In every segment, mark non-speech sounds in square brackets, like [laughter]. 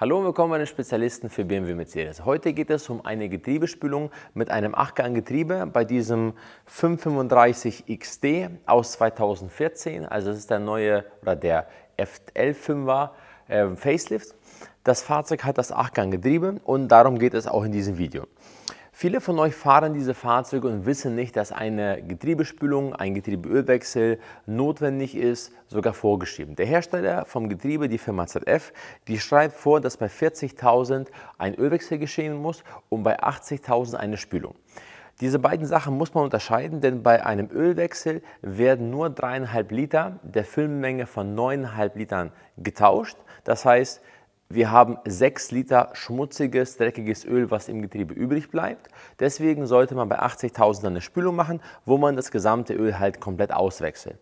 Hallo und willkommen bei den Spezialisten für BMW Mercedes. Heute geht es um eine Getriebespülung mit einem 8-Gang-Getriebe bei diesem 535 XD aus 2014. Also es ist der neue oder der F11-5er äh, Facelift. Das Fahrzeug hat das 8-Gang-Getriebe und darum geht es auch in diesem Video. Viele von euch fahren diese Fahrzeuge und wissen nicht, dass eine Getriebespülung, ein Getriebeölwechsel notwendig ist, sogar vorgeschrieben. Der Hersteller vom Getriebe, die Firma ZF, die schreibt vor, dass bei 40.000 ein Ölwechsel geschehen muss und bei 80.000 eine Spülung. Diese beiden Sachen muss man unterscheiden, denn bei einem Ölwechsel werden nur 3,5 Liter der Füllmenge von 9,5 Litern getauscht. Das heißt, wir haben 6 Liter schmutziges, dreckiges Öl, was im Getriebe übrig bleibt. Deswegen sollte man bei 80.000 eine Spülung machen, wo man das gesamte Öl halt komplett auswechselt.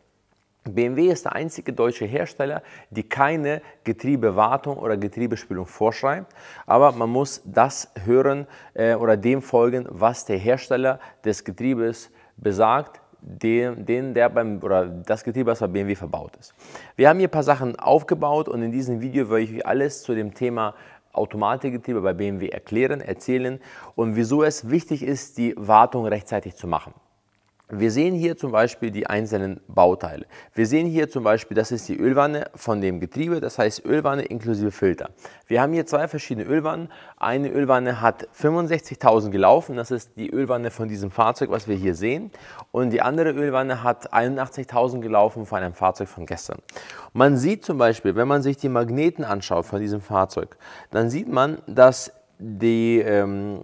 BMW ist der einzige deutsche Hersteller, die keine Getriebewartung oder Getriebespülung vorschreibt, aber man muss das hören äh, oder dem folgen, was der Hersteller des Getriebes besagt, den, den, der beim, oder das Getriebe, was bei BMW verbaut ist. Wir haben hier ein paar Sachen aufgebaut und in diesem Video werde ich euch alles zu dem Thema Automatikgetriebe bei BMW erklären, erzählen und wieso es wichtig ist, die Wartung rechtzeitig zu machen. Wir sehen hier zum Beispiel die einzelnen Bauteile. Wir sehen hier zum Beispiel, das ist die Ölwanne von dem Getriebe, das heißt Ölwanne inklusive Filter. Wir haben hier zwei verschiedene Ölwannen. Eine Ölwanne hat 65.000 gelaufen, das ist die Ölwanne von diesem Fahrzeug, was wir hier sehen. Und die andere Ölwanne hat 81.000 gelaufen von einem Fahrzeug von gestern. Man sieht zum Beispiel, wenn man sich die Magneten anschaut von diesem Fahrzeug, dann sieht man, dass die, ähm,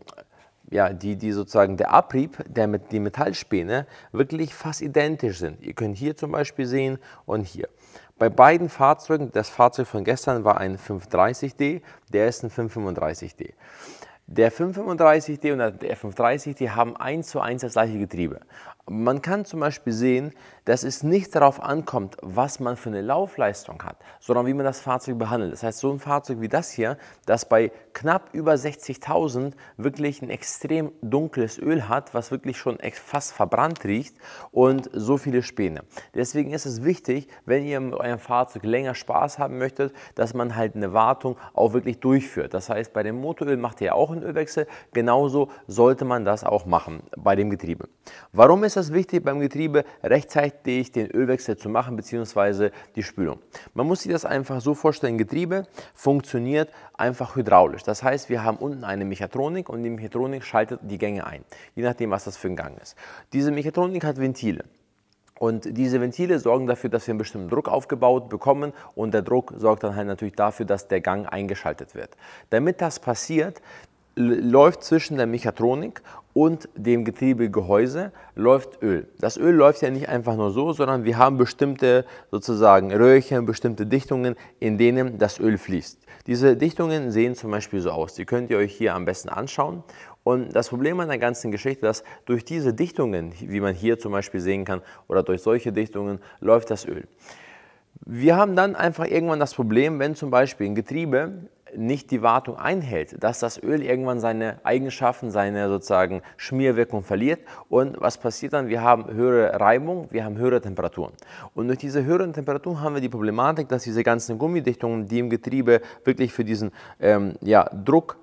ja, die, die sozusagen der Abrieb, der mit die Metallspäne wirklich fast identisch sind. Ihr könnt hier zum Beispiel sehen und hier. Bei beiden Fahrzeugen, das Fahrzeug von gestern war ein 530D, der ist ein 535D. Der 535D und der F530D haben 1 zu 1 das gleiche Getriebe. Man kann zum Beispiel sehen, dass es nicht darauf ankommt, was man für eine Laufleistung hat, sondern wie man das Fahrzeug behandelt. Das heißt, so ein Fahrzeug wie das hier, das bei knapp über 60.000 wirklich ein extrem dunkles Öl hat, was wirklich schon fast verbrannt riecht und so viele Späne. Deswegen ist es wichtig, wenn ihr mit eurem Fahrzeug länger Spaß haben möchtet, dass man halt eine Wartung auch wirklich durchführt. Das heißt, bei dem Motoröl macht ihr ja auch einen Ölwechsel, genauso sollte man das auch machen bei dem Getriebe. Warum ist ist wichtig, beim Getriebe rechtzeitig den Ölwechsel zu machen bzw. die Spülung. Man muss sich das einfach so vorstellen, Getriebe funktioniert einfach hydraulisch. Das heißt, wir haben unten eine Mechatronik und die Mechatronik schaltet die Gänge ein, je nachdem, was das für ein Gang ist. Diese Mechatronik hat Ventile. Und diese Ventile sorgen dafür, dass wir einen bestimmten Druck aufgebaut bekommen und der Druck sorgt dann halt natürlich dafür, dass der Gang eingeschaltet wird. Damit das passiert, läuft zwischen der Mechatronik und dem Getriebegehäuse läuft Öl. Das Öl läuft ja nicht einfach nur so, sondern wir haben bestimmte sozusagen Röhrchen, bestimmte Dichtungen, in denen das Öl fließt. Diese Dichtungen sehen zum Beispiel so aus. Die könnt ihr euch hier am besten anschauen. Und das Problem an der ganzen Geschichte ist, dass durch diese Dichtungen, wie man hier zum Beispiel sehen kann, oder durch solche Dichtungen läuft das Öl. Wir haben dann einfach irgendwann das Problem, wenn zum Beispiel ein Getriebe nicht die Wartung einhält, dass das Öl irgendwann seine Eigenschaften, seine sozusagen Schmierwirkung verliert. Und was passiert dann? Wir haben höhere Reibung, wir haben höhere Temperaturen. Und durch diese höheren Temperaturen haben wir die Problematik, dass diese ganzen Gummidichtungen, die im Getriebe wirklich für diesen ähm, ja, Druck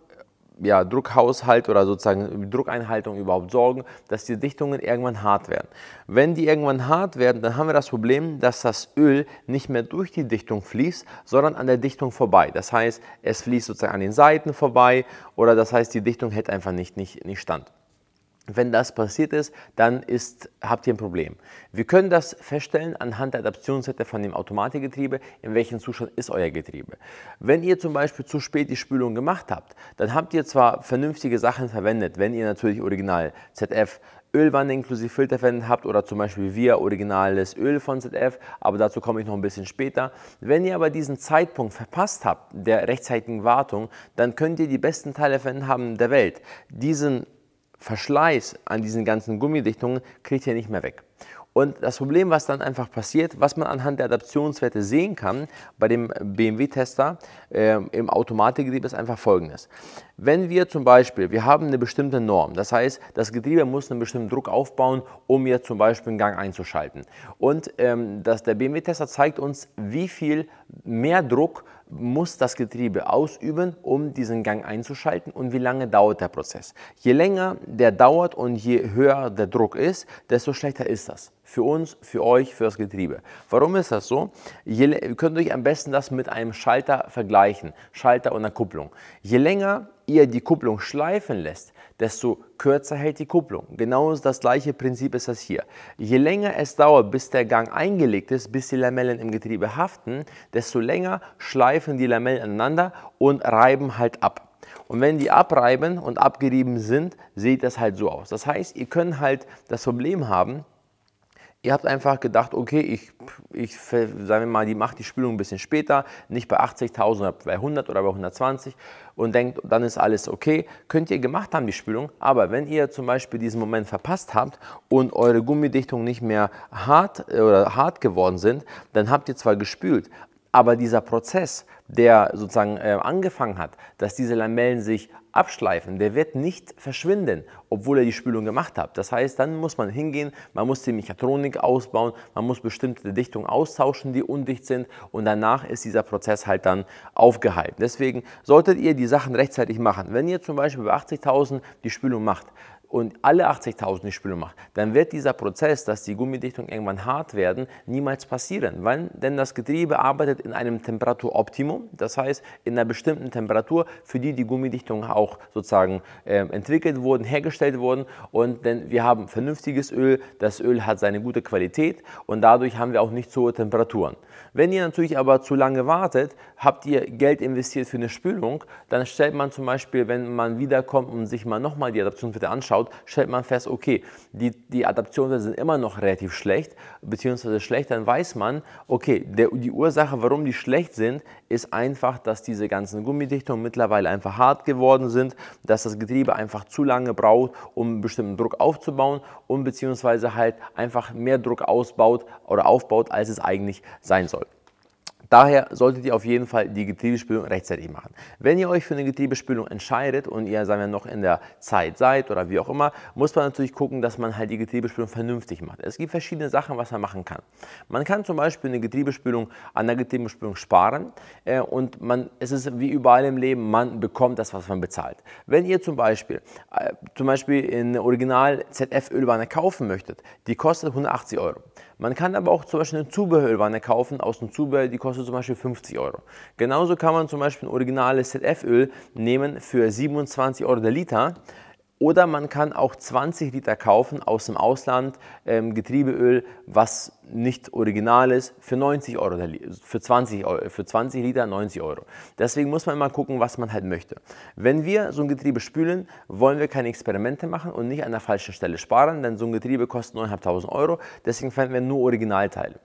ja, Druckhaushalt oder sozusagen Druckeinhaltung überhaupt sorgen, dass die Dichtungen irgendwann hart werden. Wenn die irgendwann hart werden, dann haben wir das Problem, dass das Öl nicht mehr durch die Dichtung fließt, sondern an der Dichtung vorbei. Das heißt, es fließt sozusagen an den Seiten vorbei oder das heißt, die Dichtung hält einfach nicht, nicht, nicht stand. Wenn das passiert ist, dann ist, habt ihr ein Problem. Wir können das feststellen anhand der Adaptionsseite von dem Automatikgetriebe, in welchem Zustand ist euer Getriebe. Wenn ihr zum Beispiel zu spät die Spülung gemacht habt, dann habt ihr zwar vernünftige Sachen verwendet, wenn ihr natürlich original ZF Ölwanne inklusive Filter verwendet habt oder zum Beispiel wir originales Öl von ZF, aber dazu komme ich noch ein bisschen später. Wenn ihr aber diesen Zeitpunkt verpasst habt, der rechtzeitigen Wartung, dann könnt ihr die besten Teile verwendet haben der Welt. Diesen Verschleiß an diesen ganzen Gummidichtungen kriegt ihr nicht mehr weg. Und das Problem, was dann einfach passiert, was man anhand der Adaptionswerte sehen kann bei dem BMW-Tester äh, im Automatikgetriebe, ist einfach folgendes. Wenn wir zum Beispiel, wir haben eine bestimmte Norm, das heißt, das Getriebe muss einen bestimmten Druck aufbauen, um jetzt zum Beispiel einen Gang einzuschalten. Und ähm, das, der BMW-Tester zeigt uns, wie viel mehr Druck muss das Getriebe ausüben, um diesen Gang einzuschalten und wie lange dauert der Prozess. Je länger der dauert und je höher der Druck ist, desto schlechter ist das. Für uns, für euch, für das Getriebe. Warum ist das so? Je, ihr könnt euch am besten das mit einem Schalter vergleichen, Schalter und einer Kupplung. Je länger ihr die Kupplung schleifen lässt, desto kürzer hält die Kupplung. Genau das gleiche Prinzip ist das hier. Je länger es dauert, bis der Gang eingelegt ist, bis die Lamellen im Getriebe haften, desto länger schleifen die Lamellen aneinander und reiben halt ab. Und wenn die abreiben und abgerieben sind, sieht das halt so aus. Das heißt, ihr könnt halt das Problem haben, Ihr habt einfach gedacht, okay, ich, ich sagen wir mal, die macht die Spülung ein bisschen später, nicht bei 80.000, sondern bei 100 oder bei 120 und denkt, dann ist alles okay. Könnt ihr gemacht haben, die Spülung, aber wenn ihr zum Beispiel diesen Moment verpasst habt und eure Gummidichtungen nicht mehr hart äh, oder hart geworden sind, dann habt ihr zwar gespült, aber dieser Prozess, der sozusagen äh, angefangen hat, dass diese Lamellen sich abschleifen, der wird nicht verschwinden, obwohl er die Spülung gemacht hat. Das heißt, dann muss man hingehen, man muss die Mechatronik ausbauen, man muss bestimmte Dichtungen austauschen, die undicht sind und danach ist dieser Prozess halt dann aufgehalten. Deswegen solltet ihr die Sachen rechtzeitig machen. Wenn ihr zum Beispiel bei 80.000 die Spülung macht, und alle 80.000 die Spülung macht, dann wird dieser Prozess, dass die Gummidichtung irgendwann hart werden, niemals passieren. Wann? Denn das Getriebe arbeitet in einem Temperaturoptimum, das heißt in einer bestimmten Temperatur, für die die Gummidichtung auch sozusagen äh, entwickelt wurden, hergestellt wurden. Und denn wir haben vernünftiges Öl, das Öl hat seine gute Qualität und dadurch haben wir auch nicht zu hohe Temperaturen. Wenn ihr natürlich aber zu lange wartet, habt ihr Geld investiert für eine Spülung, dann stellt man zum Beispiel, wenn man wiederkommt und sich mal nochmal die Adaptionsfette anschaut, anschaut, stellt man fest, okay, die, die Adaptionen sind immer noch relativ schlecht, beziehungsweise schlecht, dann weiß man, okay, der, die Ursache, warum die schlecht sind, ist einfach, dass diese ganzen Gummidichtungen mittlerweile einfach hart geworden sind, dass das Getriebe einfach zu lange braucht, um einen bestimmten Druck aufzubauen und beziehungsweise halt einfach mehr Druck ausbaut oder aufbaut, als es eigentlich sein soll. Daher solltet ihr auf jeden Fall die Getriebespülung rechtzeitig machen. Wenn ihr euch für eine Getriebespülung entscheidet und ihr, sagen wir, noch in der Zeit seid oder wie auch immer, muss man natürlich gucken, dass man halt die Getriebespülung vernünftig macht. Es gibt verschiedene Sachen, was man machen kann. Man kann zum Beispiel eine Getriebespülung an der Getriebespülung sparen äh, und man, es ist wie überall im Leben, man bekommt das, was man bezahlt. Wenn ihr zum Beispiel, äh, zum Beispiel eine Original ZF-Ölwanne kaufen möchtet, die kostet 180 Euro. Man kann aber auch zum Beispiel eine Zubehörölwanne kaufen aus dem Zubehör, die kostet für zum Beispiel 50 Euro. Genauso kann man zum Beispiel ein originales ZF-Öl nehmen für 27 Euro der Liter. Oder man kann auch 20 Liter kaufen aus dem Ausland, ähm, Getriebeöl, was nicht original ist, für 90 Euro, für 20, Euro, für 20 Liter 90 Euro. Deswegen muss man immer gucken, was man halt möchte. Wenn wir so ein Getriebe spülen, wollen wir keine Experimente machen und nicht an der falschen Stelle sparen, denn so ein Getriebe kostet 9.500 Euro. Deswegen fanden wir nur Originalteile.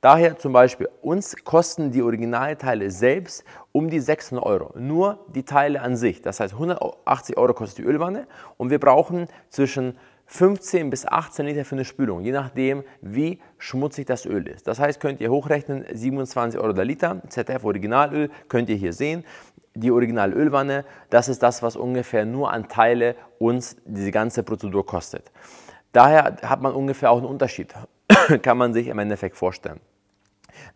Daher zum Beispiel, uns kosten die Originalteile selbst um die 600 Euro. Nur die Teile an sich. Das heißt, 180 Euro kostet die Ölwanne und wir brauchen zwischen 15 bis 18 Liter für eine Spülung, je nachdem, wie schmutzig das Öl ist. Das heißt, könnt ihr hochrechnen, 27 Euro der Liter, ZF Originalöl, könnt ihr hier sehen. Die Originalölwanne, das ist das, was ungefähr nur an Teile uns diese ganze Prozedur kostet. Daher hat man ungefähr auch einen Unterschied. [coughs] kann man sich im Endeffekt vorstellen.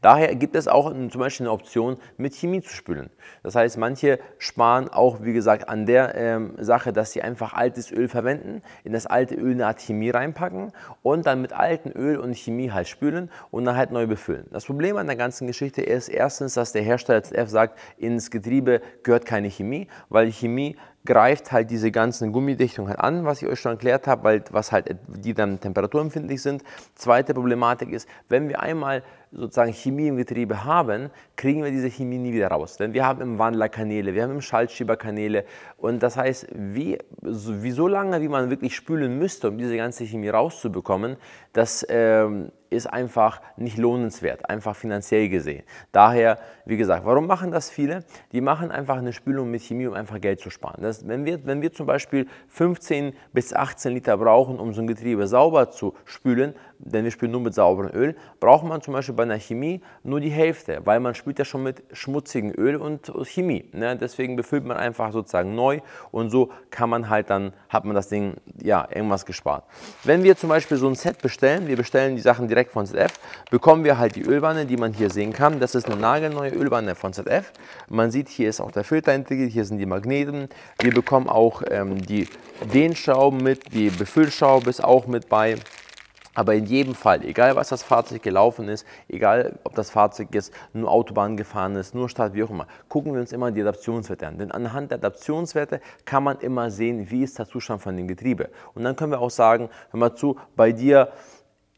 Daher gibt es auch zum Beispiel eine Option, mit Chemie zu spülen. Das heißt, manche sparen auch, wie gesagt, an der ähm, Sache, dass sie einfach altes Öl verwenden, in das alte Öl eine Art Chemie reinpacken und dann mit altem Öl und Chemie halt spülen und dann halt neu befüllen. Das Problem an der ganzen Geschichte ist erstens, dass der Hersteller ZF sagt, ins Getriebe gehört keine Chemie, weil Chemie greift halt diese ganzen Gummidichtungen halt an, was ich euch schon erklärt habe, weil was halt die dann temperaturempfindlich sind. Zweite Problematik ist, wenn wir einmal sozusagen Chemie im Getriebe haben, kriegen wir diese Chemie nie wieder raus. Denn wir haben im Wandler Kanäle, wir haben im Schaltschieber Kanäle und das heißt, wie, wie so lange, wie man wirklich spülen müsste, um diese ganze Chemie rauszubekommen, das ähm, ist einfach nicht lohnenswert, einfach finanziell gesehen. Daher, wie gesagt, warum machen das viele? Die machen einfach eine Spülung mit Chemie, um einfach Geld zu sparen. Das, wenn, wir, wenn wir zum Beispiel 15 bis 18 Liter brauchen, um so ein Getriebe sauber zu spülen, denn wir spülen nur mit sauberem Öl, braucht man zum Beispiel bei einer Chemie nur die Hälfte, weil man spült ja schon mit schmutzigem Öl und Chemie. Ne? Deswegen befüllt man einfach sozusagen neu und so kann man halt dann, hat man das Ding, ja, irgendwas gespart. Wenn wir zum Beispiel so ein Set bestellen, wir bestellen die Sachen direkt direkt von ZF, bekommen wir halt die Ölwanne, die man hier sehen kann. Das ist eine nagelneue Ölwanne von ZF. Man sieht, hier ist auch der Filter integriert, hier sind die Magneten. Wir bekommen auch ähm, die Dehnschrauben mit, die Befüllschraube ist auch mit bei. Aber in jedem Fall, egal was das Fahrzeug gelaufen ist, egal ob das Fahrzeug jetzt nur Autobahn gefahren ist, nur Stadt, wie auch immer, gucken wir uns immer die Adaptionswerte an. Denn anhand der Adaptionswerte kann man immer sehen, wie ist der Zustand von dem Getriebe. Und dann können wir auch sagen, hör mal zu, bei dir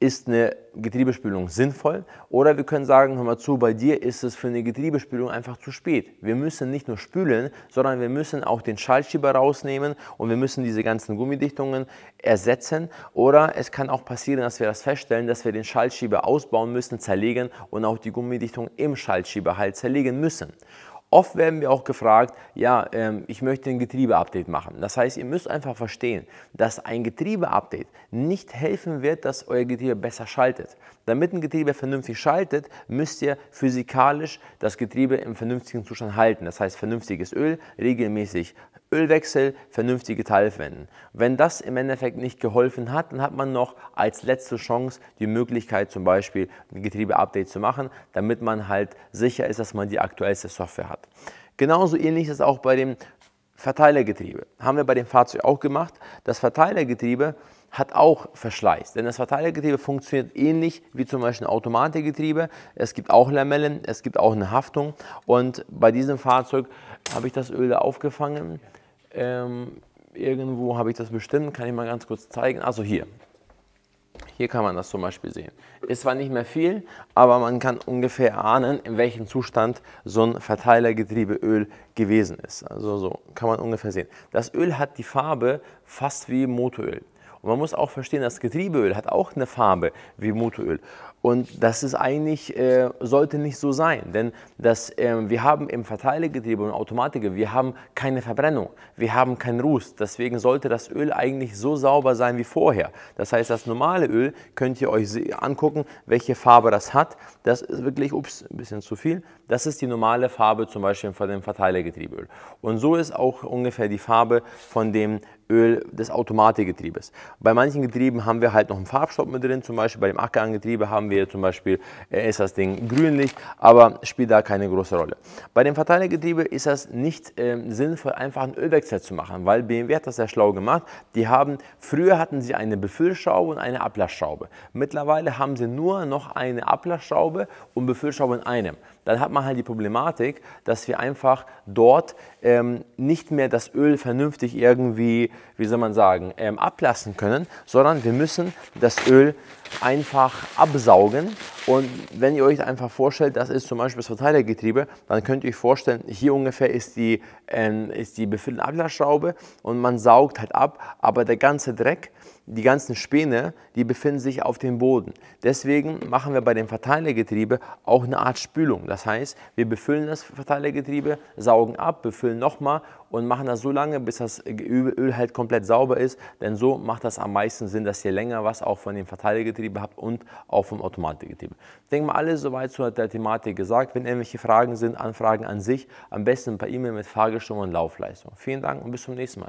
ist eine Getriebespülung sinnvoll oder wir können sagen, hör mal zu, bei dir ist es für eine Getriebespülung einfach zu spät. Wir müssen nicht nur spülen, sondern wir müssen auch den Schaltschieber rausnehmen und wir müssen diese ganzen Gummidichtungen ersetzen oder es kann auch passieren, dass wir das feststellen, dass wir den Schaltschieber ausbauen müssen, zerlegen und auch die Gummidichtung im Schaltschieber halt zerlegen müssen. Oft werden wir auch gefragt, ja, ähm, ich möchte ein Getriebeupdate machen. Das heißt, ihr müsst einfach verstehen, dass ein Getriebeupdate nicht helfen wird, dass euer Getriebe besser schaltet. Damit ein Getriebe vernünftig schaltet, müsst ihr physikalisch das Getriebe im vernünftigen Zustand halten. Das heißt, vernünftiges Öl, regelmäßig Ölwechsel, vernünftige Teilwenden. Wenn das im Endeffekt nicht geholfen hat, dann hat man noch als letzte Chance die Möglichkeit, zum Beispiel ein Getriebeupdate zu machen, damit man halt sicher ist, dass man die aktuellste Software hat. Genauso ähnlich ist es auch bei dem Verteilergetriebe. Haben wir bei dem Fahrzeug auch gemacht. Das Verteilergetriebe hat auch Verschleiß, denn das Verteilergetriebe funktioniert ähnlich wie zum Beispiel ein Automatikgetriebe. Es gibt auch Lamellen, es gibt auch eine Haftung und bei diesem Fahrzeug habe ich das Öl da aufgefangen. Ähm, irgendwo habe ich das bestimmt, kann ich mal ganz kurz zeigen. Also hier. Hier kann man das zum Beispiel sehen. Ist zwar nicht mehr viel, aber man kann ungefähr ahnen, in welchem Zustand so ein Verteilergetriebeöl gewesen ist. Also so kann man ungefähr sehen. Das Öl hat die Farbe fast wie Motoröl. Und man muss auch verstehen, das Getriebeöl hat auch eine Farbe wie Motoröl. Und das ist eigentlich, äh, sollte nicht so sein, denn das, äh, wir haben im Verteilegetriebe und Automatiker, wir haben keine Verbrennung, wir haben keinen Ruß. Deswegen sollte das Öl eigentlich so sauber sein wie vorher. Das heißt, das normale Öl könnt ihr euch angucken, welche Farbe das hat. Das ist wirklich, ups, ein bisschen zu viel. Das ist die normale Farbe zum Beispiel von dem Verteilegetriebeöl. Und so ist auch ungefähr die Farbe von dem Öl des Automatikgetriebes. Bei manchen Getrieben haben wir halt noch einen Farbstopp mit drin, zum Beispiel bei dem Ackergetriebe haben wir zum Beispiel, äh, ist das Ding grünlich, aber spielt da keine große Rolle. Bei dem Verteilergetriebe ist das nicht äh, sinnvoll, einfach einen Ölwechsel zu machen, weil BMW hat das sehr schlau gemacht. Die haben, früher hatten sie eine Befüllschraube und eine Ablassschraube. Mittlerweile haben sie nur noch eine Ablassschraube und Befüllschraube in einem. Dann hat man halt die Problematik, dass wir einfach dort ähm, nicht mehr das Öl vernünftig irgendwie wie soll man sagen, ähm, ablassen können, sondern wir müssen das Öl einfach absaugen. Und wenn ihr euch einfach vorstellt, das ist zum Beispiel das Verteilergetriebe, dann könnt ihr euch vorstellen, hier ungefähr ist die, ähm, die befüllende Ablassschraube und man saugt halt ab, aber der ganze Dreck, die ganzen Späne, die befinden sich auf dem Boden. Deswegen machen wir bei dem Verteilergetriebe auch eine Art Spülung. Das heißt, wir befüllen das Verteilergetriebe, saugen ab, befüllen nochmal und machen das so lange, bis das Öl halt komplett sauber ist. Denn so macht das am meisten Sinn, dass ihr länger was auch von dem Verteilergetriebe habt und auch vom Automatikgetriebe. Ich denke mal, alles soweit zu der Thematik gesagt. Wenn irgendwelche Fragen sind, Anfragen an sich, am besten per E-Mail mit Fahrgestimmung und Laufleistung. Vielen Dank und bis zum nächsten Mal.